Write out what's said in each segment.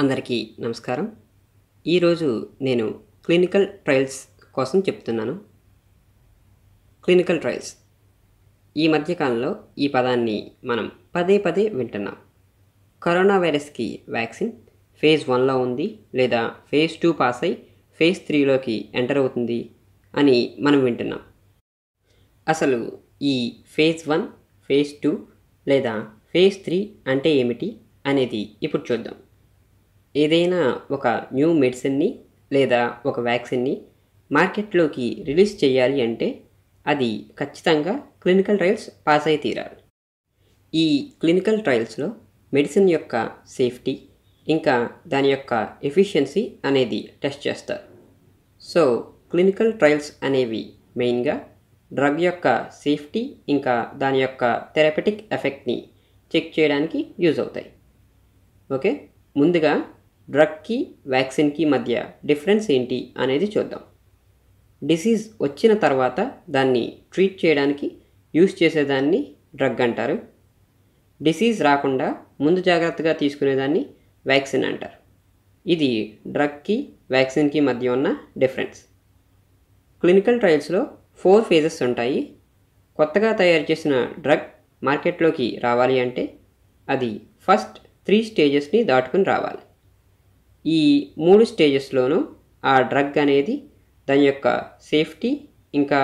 అందరికీ నమస్కారం ఈరోజు నేను క్లినికల్ ట్రయల్స్ కోసం చెప్తున్నాను క్లినికల్ ట్రయల్స్ ఈ మధ్యకాలంలో ఈ పదాన్ని మనం పదే పదే వింటున్నాం కరోనా వైరస్కి వ్యాక్సిన్ ఫేజ్ వన్లో ఉంది లేదా ఫేజ్ టూ పాస్ అయి ఫేజ్ త్రీలోకి ఎంటర్ అవుతుంది అని మనం వింటున్నాం అసలు ఈ ఫేజ్ వన్ ఫేజ్ టూ లేదా ఫేజ్ త్రీ అంటే ఏమిటి అనేది ఇప్పుడు చూద్దాం ఏదైనా ఒక న్యూ మెడిసిన్ని లేదా ఒక వ్యాక్సిన్ని మార్కెట్లోకి రిలీజ్ చేయాలి అంటే అది ఖచ్చితంగా క్లినికల్ ట్రయల్స్ పాస్ అయి తీరాలి ఈ క్లినికల్ ట్రయల్స్లో మెడిసిన్ యొక్క సేఫ్టీ ఇంకా దాని యొక్క ఎఫిషియన్సీ అనేది టెస్ట్ చేస్తారు సో క్లినికల్ ట్రయల్స్ అనేవి మెయిన్గా డ్రగ్ యొక్క సేఫ్టీ ఇంకా దాని యొక్క థెరపెటిక్ ఎఫెక్ట్ని చెక్ చేయడానికి యూజ్ అవుతాయి ఓకే ముందుగా డ్రగ్కి వ్యాక్సిన్కి మధ్య డిఫరెన్స్ ఏంటి అనేది చూద్దాం డిసీజ్ వచ్చిన తర్వాత దాన్ని ట్రీట్ చేయడానికి యూస్ చేసేదాన్ని డ్రగ్ అంటారు డిసీజ్ రాకుండా ముందు జాగ్రత్తగా తీసుకునేదాన్ని వ్యాక్సిన్ అంటారు ఇది డ్రగ్కి వ్యాక్సిన్కి మధ్య ఉన్న డిఫరెన్స్ క్లినికల్ ట్రయల్స్లో ఫోర్ ఫేజెస్ ఉంటాయి కొత్తగా తయారు చేసిన డ్రగ్ మార్కెట్లోకి రావాలి అంటే అది ఫస్ట్ త్రీ స్టేజెస్ని దాటుకుని రావాలి ఈ మూడు స్టేజెస్లోనూ ఆ డ్రగ్ అనేది దాని యొక్క సేఫ్టీ ఇంకా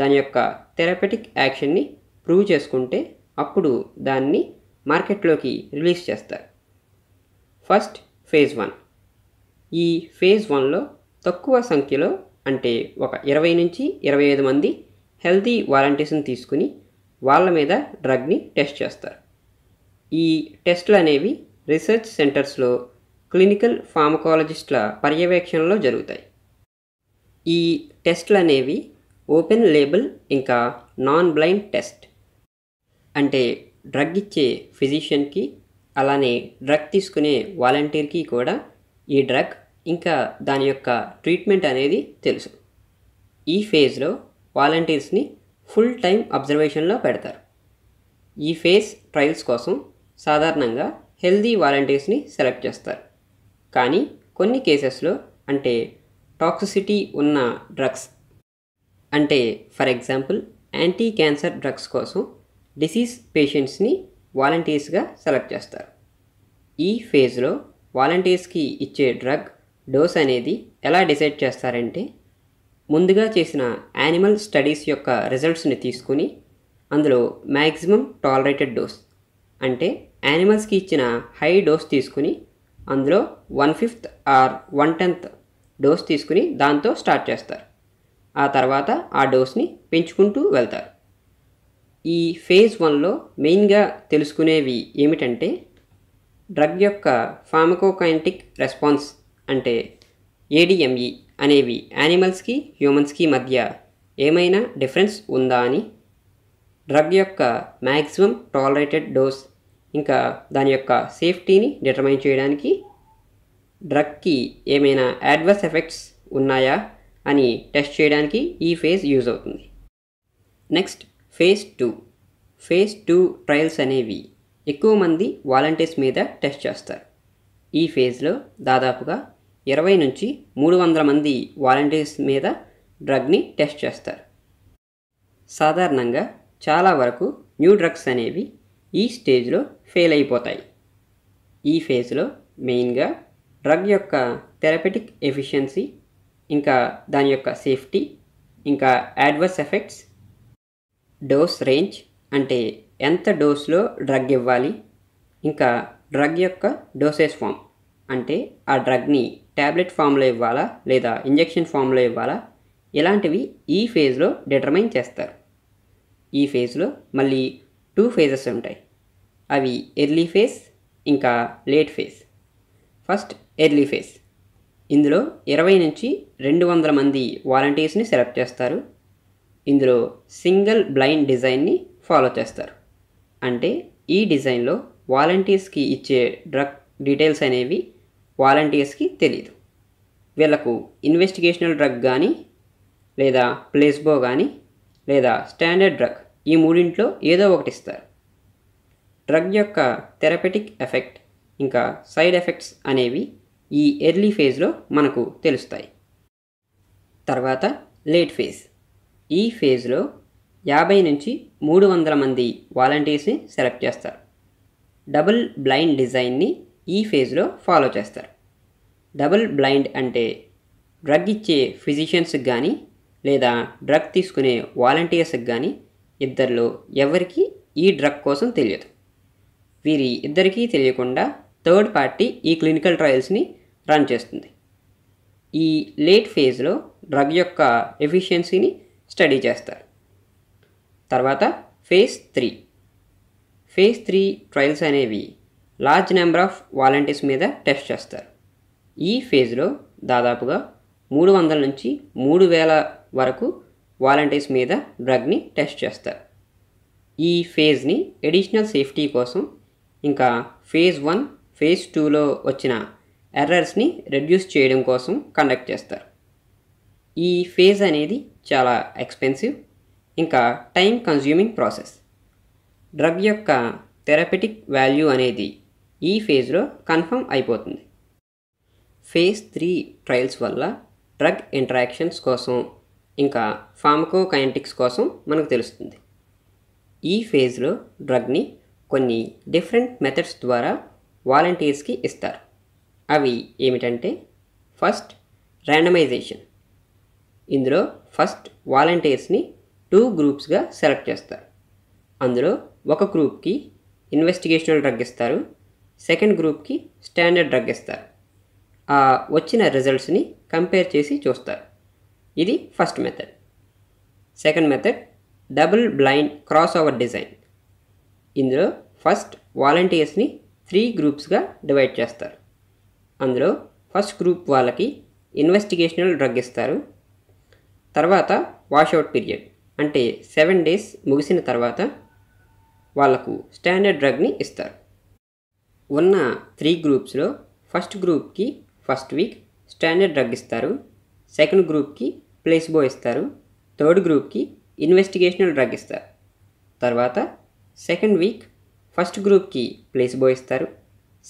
దాని యొక్క థెరపెటిక్ యాక్షన్ని ప్రూవ్ చేసుకుంటే అప్పుడు దాన్ని మార్కెట్లోకి రిలీజ్ చేస్తారు ఫస్ట్ ఫేజ్ వన్ ఈ ఫేజ్ వన్లో తక్కువ సంఖ్యలో అంటే ఒక ఇరవై నుంచి ఇరవై ఐదు మంది హెల్తీ వాలంటీర్స్ని తీసుకుని వాళ్ళ మీద డ్రగ్ని టెస్ట్ చేస్తారు ఈ టెస్ట్లు అనేవి రీసెర్చ్ సెంటర్స్లో క్లినికల్ ఫార్మకాలజిస్టుల పర్యవేక్షణలో జరుగుతాయి ఈ టెస్ట్లు అనేవి ఓపెన్ లేబుల్ ఇంకా నాన్ బ్లైండ్ టెస్ట్ అంటే డ్రగ్ ఇచ్చే ఫిజిషియన్కి అలానే డ్రగ్ తీసుకునే వాలంటీర్కి కూడా ఈ డ్రగ్ ఇంకా దాని యొక్క ట్రీట్మెంట్ అనేది తెలుసు ఈ ఫేజ్లో వాలంటీర్స్ని ఫుల్ టైం అబ్జర్వేషన్లో పెడతారు ఈ ఫేజ్ ట్రయల్స్ కోసం సాధారణంగా హెల్దీ వాలంటీర్స్ని సెలెక్ట్ చేస్తారు కానీ కొన్ని కేసెస్లో అంటే టాక్సిసిటీ ఉన్న డ్రగ్స్ అంటే for example anti cancer drugs కోసం డిసీజ్ పేషెంట్స్ని వాలంటీర్స్గా సెలెక్ట్ చేస్తారు ఈ ఫేజ్లో వాలంటీర్స్కి ఇచ్చే డ్రగ్ డోస్ అనేది ఎలా డిసైడ్ చేస్తారంటే ముందుగా చేసిన యానిమల్ స్టడీస్ యొక్క రిజల్ట్స్ని తీసుకుని అందులో మ్యాక్సిమం టాలరేటెడ్ డోస్ అంటే యానిమల్స్కి ఇచ్చిన హై డోస్ తీసుకుని అందులో one fifth or one tenth dose తీసుకుని దాంతో స్టార్ట్ చేస్తారు ఆ తర్వాత ఆ డోస్ని పెంచుకుంటూ వెళ్తారు ఈ ఫేజ్ వన్లో మెయిన్గా తెలుసుకునేవి ఏమిటంటే డ్రగ్ యొక్క ఫార్మకోకైంటిక్ రెస్పాన్స్ అంటే ఏడిఎంఈ అనేవి యానిమల్స్కి హ్యూమన్స్కి మధ్య ఏమైనా డిఫరెన్స్ ఉందా అని డ్రగ్ యొక్క మ్యాక్సిమం టాలరేటెడ్ డోస్ ఇంకా దాని యొక్క సేఫ్టీని డిటర్మైన్ చేయడానికి డ్రగ్కి ఏమైనా యాడ్వర్స్ ఎఫెక్ట్స్ ఉన్నాయా అని టెస్ట్ చేయడానికి ఈ ఫేజ్ యూజ్ అవుతుంది next phase two phase two trials అనేవి ఎక్కువ మంది వాలంటీర్స్ మీద టెస్ట్ చేస్తారు ఈ ఫేజ్లో దాదాపుగా ఇరవై నుంచి మూడు వందల మంది వాలంటీర్స్ మీద డ్రగ్ని టెస్ట్ చేస్తారు సాధారణంగా చాలా వరకు న్యూ డ్రగ్స్ అనేవి ఈ స్టేజ్లో ఫెయిల్ అయిపోతాయి ఈ ఫేజ్లో మెయిన్గా డ్రగ్ యొక్క థెరపెటిక్ ఎఫిషియన్సీ ఇంకా దాని యొక్క సేఫ్టీ ఇంకా యాడ్వర్స్ ఎఫెక్ట్స్ డోస్ రేంజ్ అంటే ఎంత డోస్లో డ్రగ్ ఇవ్వాలి ఇంకా డ్రగ్ యొక్క డోసేస్ ఫామ్ అంటే ఆ డ్రగ్ని ట్యాబ్లెట్ ఫామ్లో ఇవ్వాలా లేదా ఇంజెక్షన్ ఫామ్లో ఇవ్వాలా ఇలాంటివి ఈ ఫేజ్లో డిటర్మైన్ చేస్తారు ఈ ఫేజ్లో మళ్ళీ టూ ఫేజెస్ ఉంటాయి అవి ఎర్లీ ఫేస్ ఇంకా late phase first early phase ఇందులో ఇరవై నుంచి రెండు వందల మంది వాలంటీర్స్ని సెలెక్ట్ చేస్తారు ఇందులో సింగిల్ బ్లైండ్ డిజైన్ని ఫాలో చేస్తారు అంటే ఈ డిజైన్లో వాలంటీర్స్కి ఇచ్చే డ్రగ్ డీటెయిల్స్ అనేవి వాలంటీర్స్కి తెలియదు వీళ్ళకు ఇన్వెస్టిగేషనల్ డ్రగ్ కానీ లేదా ప్లేస్బో కానీ లేదా స్టాండర్డ్ డ్రగ్ ఈ మూడింట్లో ఏదో ఒకటి ఇస్తారు డ్రగ్ యొక్క థెరపెటిక్ ఎఫెక్ట్ ఇంకా సైడ్ ఎఫెక్ట్స్ అనేవి ఈ ఎర్లీ ఫేజ్లో మనకు తెలుస్తాయి తర్వాత లేట్ ఫేజ్ ఈ ఫేజ్లో యాభై నుంచి మూడు వందల మంది వాలంటీర్స్ని సెలెక్ట్ చేస్తారు డబుల్ బ్లైండ్ డిజైన్ని ఈ ఫేజ్లో ఫాలో చేస్తారు డబుల్ బ్లైండ్ అంటే డ్రగ్ ఇచ్చే ఫిజిషియన్స్కి కానీ లేదా డ్రగ్ తీసుకునే వాలంటీర్స్కి కానీ ఇద్దరిలో ఎవరికీ ఈ డ్రగ్ కోసం తెలియదు వీరి ఇద్దరికీ తెలియకుండా థర్డ్ పార్టీ ఈ క్లినికల్ ట్రయల్స్ని రన్ చేస్తుంది ఈ లేట్ ఫేజ్లో డ్రగ్ యొక్క ఎఫిషియన్సీని స్టడీ చేస్తారు తర్వాత phase three phase three trials అనేవి లార్జ్ నెంబర్ ఆఫ్ వాలంటీర్స్ మీద టెస్ట్ చేస్తారు ఈ ఫేజ్లో దాదాపుగా మూడు వందల నుంచి మూడు వేల వరకు వాలంటీర్స్ మీద డ్రగ్ని టెస్ట్ చేస్తారు ఈ ఫేజ్ని ఎడిషనల్ సేఫ్టీ కోసం ఇంకా ఫేజ్ వన్ ఫేజ్ టూలో వచ్చిన ఎర్రర్స్ని రెడ్యూస్ చేయడం కోసం కండక్ట్ చేస్తారు ఈ ఫేజ్ అనేది చాలా ఎక్స్పెన్సివ్ ఇంకా టైం కన్జ్యూమింగ్ ప్రాసెస్ డ్రగ్ యొక్క థెరపెటిక్ వాల్యూ అనేది ఈ ఫేజ్లో కన్ఫర్మ్ అయిపోతుంది ఫేజ్ త్రీ ట్రయల్స్ వల్ల డ్రగ్ ఇంటరాక్షన్స్ కోసం ఇంకా ఫార్మకోకైంటిక్స్ కోసం మనకు తెలుస్తుంది ఈ ఫేజ్లో డ్రగ్ని కొన్ని డిఫరెంట్ మెథడ్స్ ద్వారా వాలంటీర్స్కి ఇస్తారు అవి ఏమిటంటే ఫస్ట్ ర్యాండమైజేషన్ ఇందులో ఫస్ట్ వాలంటీర్స్ని టూ గ్రూప్స్గా సెలెక్ట్ చేస్తారు అందులో ఒక గ్రూప్కి ఇన్వెస్టిగేషనల్ డ్రగ్ ఇస్తారు సెకండ్ గ్రూప్కి స్టాండర్డ్ డ్రగ్ ఇస్తారు ఆ వచ్చిన రిజల్ట్స్ని కంపేర్ చేసి చూస్తారు ఇది first method second method double blind cross over design ఇందులో ఫస్ట్ వాలంటీర్స్ని త్రీ గ్రూప్స్గా డివైడ్ చేస్తారు అందులో ఫస్ట్ గ్రూప్ వాళ్ళకి ఇన్వెస్టిగేషనల్ డ్రగ్ ఇస్తారు తర్వాత వాషౌట్ పీరియడ్ అంటే సెవెన్ డేస్ ముగిసిన తర్వాత వాళ్లకు స్టాండర్డ్ డ్రగ్ని ఇస్తారు ఉన్న త్రీ గ్రూప్స్లో ఫస్ట్ గ్రూప్కి ఫస్ట్ వీక్ స్టాండర్డ్ డ్రగ్ ఇస్తారు సెకండ్ గ్రూప్కి ప్లేస్బో ఇస్తారు థర్డ్ గ్రూప్కి ఇన్వెస్టిగేషనల్ డ్రగ్ ఇస్తారు తర్వాత సెకండ్ వీక్ ఫస్ట్ గ్రూప్కి ప్లేస్ ఇస్తారు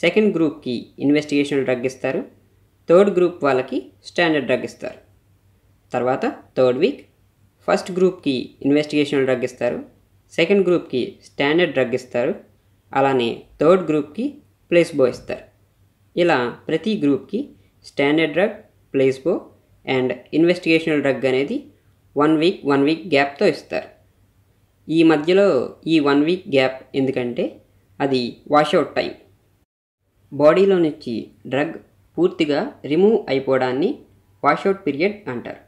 సెకండ్ గ్రూప్కి ఇన్వెస్టిగేషన్ డ్రగ్ ఇస్తారు థర్డ్ గ్రూప్ వాళ్ళకి స్టాండర్డ్ డ్రగ్ ఇస్తారు తర్వాత థర్డ్ వీక్ ఫస్ట్ గ్రూప్కి ఇన్వెస్టిగేషన్ డ్రగ్ ఇస్తారు సెకండ్ గ్రూప్కి స్టాండర్డ్ డ్రగ్ ఇస్తారు అలానే థర్డ్ గ్రూప్కి ప్లేస్బో ఇస్తారు ఇలా ప్రతి గ్రూప్కి standard drug placebo and investigation drug అనేది వన్ వీక్ వన్ వీక్ గ్యాప్తో ఇస్తారు ఈ మధ్యలో ఈ వన్ వీక్ గ్యాప్ ఎందుకంటే అది వాషౌట్ టైం బాడీలో నుంచి డ్రగ్ పూర్తిగా రిమూవ్ అయిపోవడాన్ని వాషౌట్ పీరియడ్ అంటారు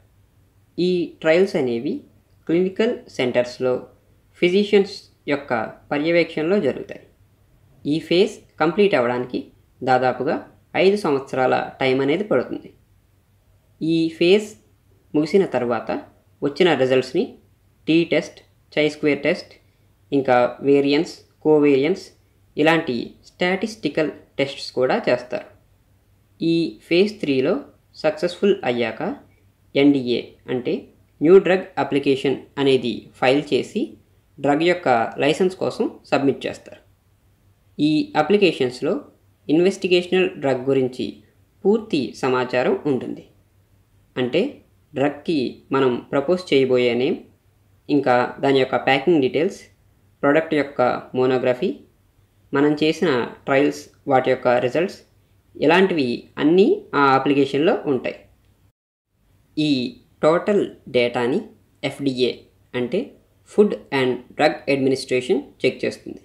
ఈ ట్రయల్స్ అనేవి క్లినికల్ సెంటర్స్లో ఫిజిషియన్స్ యొక్క పర్యవేక్షణలో జరుగుతాయి ఈ ఫేజ్ కంప్లీట్ అవ్వడానికి దాదాపుగా ఐదు సంవత్సరాల టైం అనేది పడుతుంది ఈ ఫేజ్ ముగిసిన తర్వాత వచ్చిన రిజల్ట్స్ని T test chi square test ఇంకా వేరియన్స్ కోవేరియన్స్ ఇలాంటి స్టాటిస్టికల్ టెస్ట్స్ కూడా చేస్తారు ఈ ఫేజ్ త్రీలో సక్సెస్ఫుల్ అయ్యాక ఎన్డీఏ అంటే న్యూ డ్రగ్ అప్లికేషన్ అనేది ఫైల్ చేసి డ్రగ్ యొక్క లైసెన్స్ కోసం సబ్మిట్ చేస్తారు ఈ అప్లికేషన్స్లో ఇన్వెస్టిగేషనల్ డ్రగ్ గురించి పూర్తి సమాచారం ఉంటుంది అంటే డ్రగ్కి మనం ప్రపోజ్ చేయబోయే నేమ్ ఇంకా దాని యొక్క ప్యాకింగ్ డీటెయిల్స్ ప్రోడక్ట్ యొక్క మోనోగ్రఫీ మనం చేసిన ట్రయల్స్ వాటి యొక్క రిజల్ట్స్ ఇలాంటివి అన్నీ ఆ అప్లికేషన్లో ఉంటాయి ఈ టోటల్ డేటాని ఎఫ్డిఏ అంటే food and drug administration check చేస్తుంది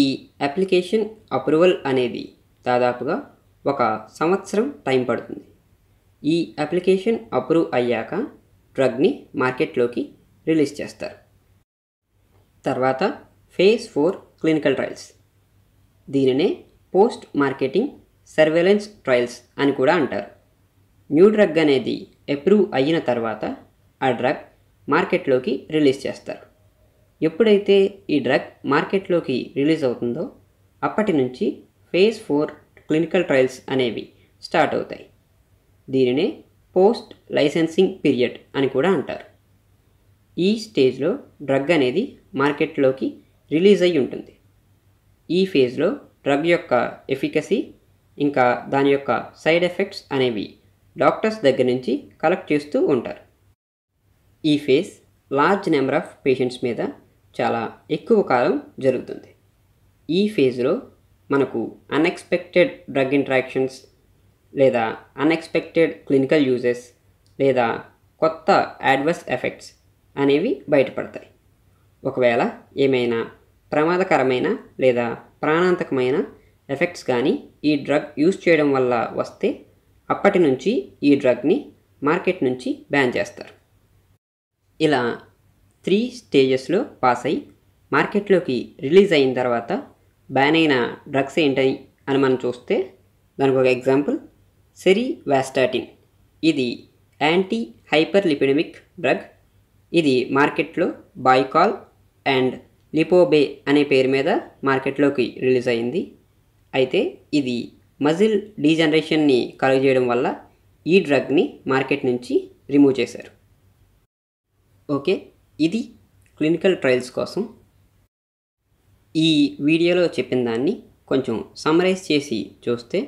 ఈ అప్లికేషన్ అప్రూవల్ అనేది దాదాపుగా ఒక సంవత్సరం టైం పడుతుంది ఈ అప్లికేషన్ అప్రూవ్ అయ్యాక డ్రగ్ని మార్కెట్లోకి రిలీజ్ చేస్తారు తర్వాత ఫేజ్ ఫోర్ క్లినికల్ ట్రయల్స్ దీనినే పోస్ట్ మార్కెటింగ్ సర్వేలెన్స్ ట్రయల్స్ అని కూడా అంటారు న్యూ డ్రగ్ అనేది అప్రూవ్ అయిన తర్వాత ఆ డ్రగ్ మార్కెట్లోకి రిలీజ్ చేస్తారు ఎప్పుడైతే ఈ డ్రగ్ మార్కెట్లోకి రిలీజ్ అవుతుందో అప్పటి నుంచి ఫేజ్ ఫోర్ క్లినికల్ ట్రయల్స్ అనేవి స్టార్ట్ అవుతాయి దీనినే పోస్ట్ లైసెన్సింగ్ పీరియడ్ అని కూడా అంటారు ఈ స్టేజ్లో డ్రగ్ అనేది మార్కెట్లోకి రిలీజ్ అయి ఉంటుంది ఈ ఫేజ్లో డ్రగ్ యొక్క ఎఫికసీ ఇంకా దాని యొక్క సైడ్ ఎఫెక్ట్స్ అనేవి డాక్టర్స్ దగ్గర నుంచి కలెక్ట్ చేస్తూ ఉంటారు ఈ phase large number of patients మీద చాలా ఎక్కువ కాలం జరుగుతుంది ఈ ఫేజ్లో మనకు అన్ఎక్స్పెక్టెడ్ డ్రగ్ ఇంట్రాక్షన్స్ లేదా అన్ఎక్స్పెక్టెడ్ క్లినికల్ యూజెస్ లేదా కొత్త యాడ్వర్స్ ఎఫెక్ట్స్ అనేవి బయటపడతాయి ఒకవేళ ఏమైనా ప్రమాదకరమైన లేదా ప్రాణాంతకమైన ఎఫెక్ట్స్ కానీ ఈ డ్రగ్ యూజ్ చేయడం వల్ల వస్తే అప్పటి నుంచి ఈ డ్రగ్ని మార్కెట్ నుంచి బ్యాన్ చేస్తారు ఇలా త్రీ స్టేజెస్లో పాస్ అయి మార్కెట్లోకి రిలీజ్ అయిన తర్వాత బ్యాన్ అయిన డ్రగ్స్ ఏంటని అని మనం చూస్తే దానికి ఒక ఎగ్జాంపుల్ సెరీ వ్యాస్టాటిన్ ఇది యాంటీ హైపర్ లిపిడమిక్ డ్రగ్ ఇది మార్కెట్లో బాయ్కాల్ అండ్ లిపోబే అనే పేరు మీద మార్కెట్లోకి రిలీజ్ అయింది అయితే ఇది మజిల్ డీజనరేషన్ని చేయడం వల్ల ఈ డ్రగ్ని మార్కెట్ నుంచి రిమూవ్ చేశారు ఓకే ఇది క్లినికల్ ట్రయల్స్ కోసం ఈ వీడియోలో చెప్పిన దాన్ని కొంచెం సమరైజ్ చేసి చూస్తే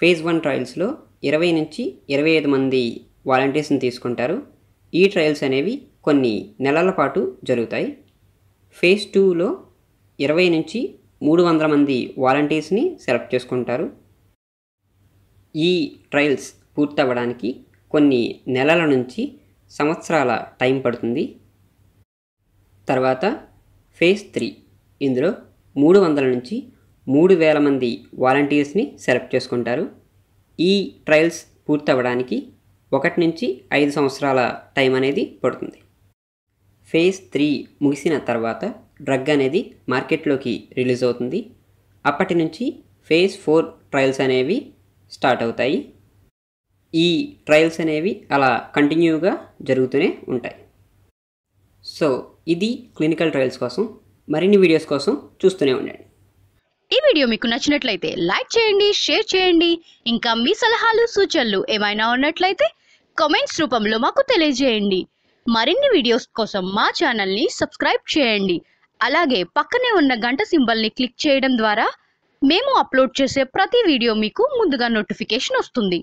ఫేజ్ వన్ ట్రయల్స్లో ఇరవై నుంచి ఇరవై ఐదు మంది వాలంటీర్స్ని తీసుకుంటారు ఈ ట్రయల్స్ అనేవి కొన్ని నెలల పాటు జరుగుతాయి ఫేజ్ టూలో ఇరవై నుంచి మూడు వందల మంది వాలంటీర్స్ని సెలెక్ట్ చేసుకుంటారు ఈ ట్రయల్స్ పూర్తవ్వడానికి కొన్ని నెలల నుంచి సంవత్సరాల టైం పడుతుంది తర్వాత ఫేజ్ త్రీ ఇందులో మూడు వందల నుంచి మూడు వేల మంది వాలంటీర్స్ని సెలెక్ట్ చేసుకుంటారు ఈ ట్రయల్స్ పూర్తవ్వడానికి ఒకటి నుంచి ఐదు సంవత్సరాల టైం అనేది పడుతుంది ఫేజ్ త్రీ ముగిసిన తర్వాత డ్రగ్ అనేది మార్కెట్లోకి రిలీజ్ అవుతుంది అప్పటి నుంచి ఫేజ్ ఫోర్ ట్రయల్స్ అనేవి స్టార్ట్ అవుతాయి ఈ ట్రయల్స్ అనేవి అలా కంటిన్యూగా జరుగుతూనే ఉంటాయి సో ఇది క్లినికల్ ట్రయల్స్ కోసం మరిన్ని వీడియోస్ కోసం చూస్తూనే ఉండండి ఈ వీడియో మీకు నచ్చినట్లయితే లైక్ చేయండి షేర్ చేయండి ఇంకా మీ సలహాలు సూచనలు ఏమైనా ఉన్నట్లయితే కామెంట్స్ రూపంలో మాకు తెలియజేయండి మరిన్ని వీడియోస్ కోసం మా ఛానల్ని సబ్స్క్రైబ్ చేయండి అలాగే పక్కనే ఉన్న గంట సింబల్ని క్లిక్ చేయడం ద్వారా మేము అప్లోడ్ చేసే ప్రతి వీడియో మీకు ముందుగా నోటిఫికేషన్ వస్తుంది